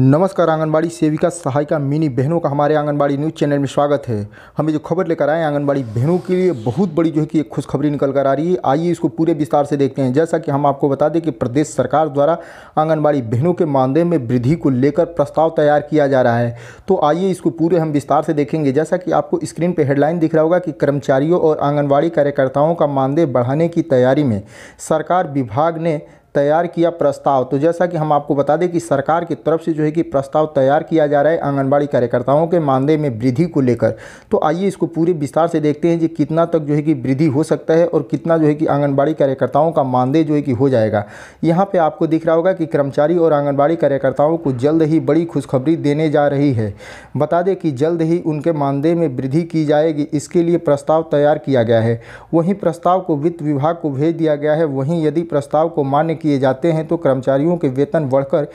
नमस्कार आंगनबाड़ी सेविका सहायिका मिनी बहनों का हमारे आंगनबाड़ी न्यूज़ चैनल में स्वागत है हमें जो खबर लेकर आए आंगनबाड़ी बहनों के लिए बहुत बड़ी जो है कि एक खुशखबरी निकल कर आ रही है आइए इसको पूरे विस्तार से देखते हैं जैसा कि हम आपको बता दें कि प्रदेश सरकार द्वारा आंगनबाड़ी बहनों के मानदेय में वृद्धि को लेकर प्रस्ताव तैयार किया जा रहा है तो आइए इसको पूरे हम विस्तार से देखेंगे जैसा कि आपको स्क्रीन पर हेडलाइन दिख रहा होगा कि कर्मचारियों और आंगनबाड़ी कार्यकर्ताओं का मानदेय बढ़ाने की तैयारी में सरकार विभाग ने तैयार किया प्रस्ताव तो जैसा कि हम आपको बता दें कि सरकार की तरफ से जो है कि प्रस्ताव तैयार किया जा रहा है आंगनबाड़ी कार्यकर्ताओं के मानदेय में वृद्धि को लेकर तो आइए इसको पूरे विस्तार से देखते हैं कि कितना तक जो है कि वृद्धि हो सकता है और कितना जो है कि आंगनबाड़ी कार्यकर्ताओं का मानदेय जो है कि हो जाएगा यहाँ पर आपको दिख रहा होगा कि कर्मचारी और आंगनबाड़ी कार्यकर्ताओं को जल्द ही बड़ी खुशखबरी देने जा रही है बता दें कि जल्द ही उनके मानदेय में वृद्धि की जाएगी इसके लिए प्रस्ताव तैयार किया गया है वहीं प्रस्ताव को वित्त विभाग को भेज दिया गया है वहीं यदि प्रस्ताव को मान्य किया किए जाते हैं तो कर्मचारियों के वेतन बढ़कर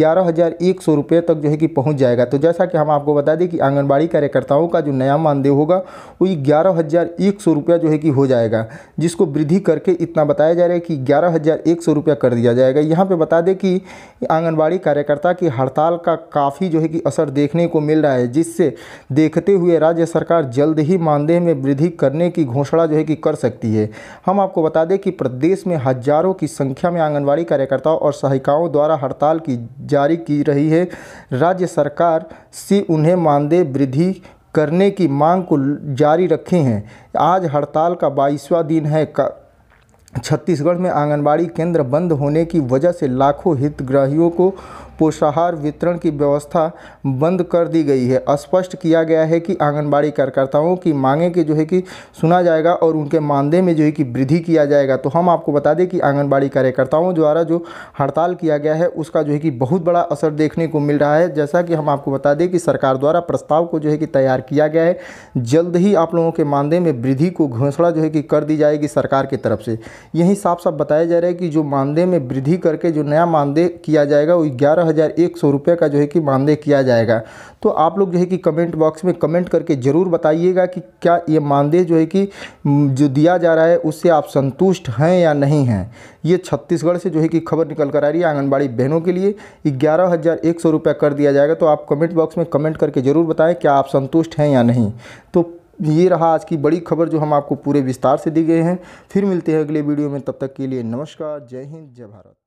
ग्यारह हज़ार तक जो है कि पहुँच जाएगा तो जैसा कि हम आपको बता दें कि आंगनबाड़ी कार्यकर्ताओं का जो नया मानदेय होगा वो ग्यारह हज़ार रुपया जो है कि हो जाएगा जिसको वृद्धि करके इतना बताया जा रहा है कि ग्यारह हज़ार एक सौ रुपया कर दिया जाएगा यहाँ पर बता दें कि आंगनबाड़ी कार्यकर्ता की हड़ताल का काफ़ी जो है कि असर देखने को मिल रहा है जिससे देखते हुए राज्य सरकार जल्द ही मानदेय में वृद्धि करने की घोषणा जो है कि कर सकती है हम आपको बता दें कि प्रदेश में हजारों की संख्या में आंगनबाड़ी कार्यकर्ताओं और सहायिकाओं द्वारा हड़ताल की जारी की रही है राज्य सरकार से उन्हें मानदेय वृद्धि करने की मांग को जारी रखी हैं आज हड़ताल का बाईसवां दिन है छत्तीसगढ़ में आंगनबाड़ी केंद्र बंद होने की वजह से लाखों हितग्राहियों को पोषाहार वितरण की व्यवस्था बंद कर दी गई है स्पष्ट किया गया है कि आंगनबाड़ी कार्यकर्ताओं की मांगे के जो है कि सुना जाएगा और उनके मानदेय में जो है कि वृद्धि किया जाएगा तो हम आपको बता दें कि आंगनबाड़ी कार्यकर्ताओं द्वारा जो हड़ताल किया गया है उसका जो है कि बहुत बड़ा असर देखने को मिल रहा है जैसा कि हम आपको बता दें कि सरकार द्वारा प्रस्ताव को जो है कि तैयार किया गया है जल्द ही आप लोगों के मानदेय में वृद्धि को घोषणा जो है कि कर दी जाएगी सरकार की तरफ से यही साफ साफ बताया जा रहा है कि जो मानदेय में वृद्धि करके जो नया मानदेय किया जाएगा वो ग्यारह ग्यारह हज़ार एक सौ रुपये का जो है कि मानदेय किया जाएगा तो आप लोग जो है कि कमेंट बॉक्स में कमेंट करके ज़रूर बताइएगा कि क्या ये मानदेय जो है कि जो दिया जा रहा है उससे आप संतुष्ट हैं या नहीं हैं ये छत्तीसगढ़ से जो है कि खबर निकल कर आ रही है आंगनबाड़ी बहनों के लिए ग्यारह हज़ार एक सौ रुपया कर दिया जाएगा तो आप कमेंट बॉक्स में कमेंट करके ज़रूर बताएं क्या आप संतुष्ट हैं या नहीं तो ये रहा आज की बड़ी खबर जो हम आपको पूरे विस्तार से दी गए हैं फिर मिलते हैं अगले वीडियो में तब तक के लिए नमस्कार जय हिंद जय भारत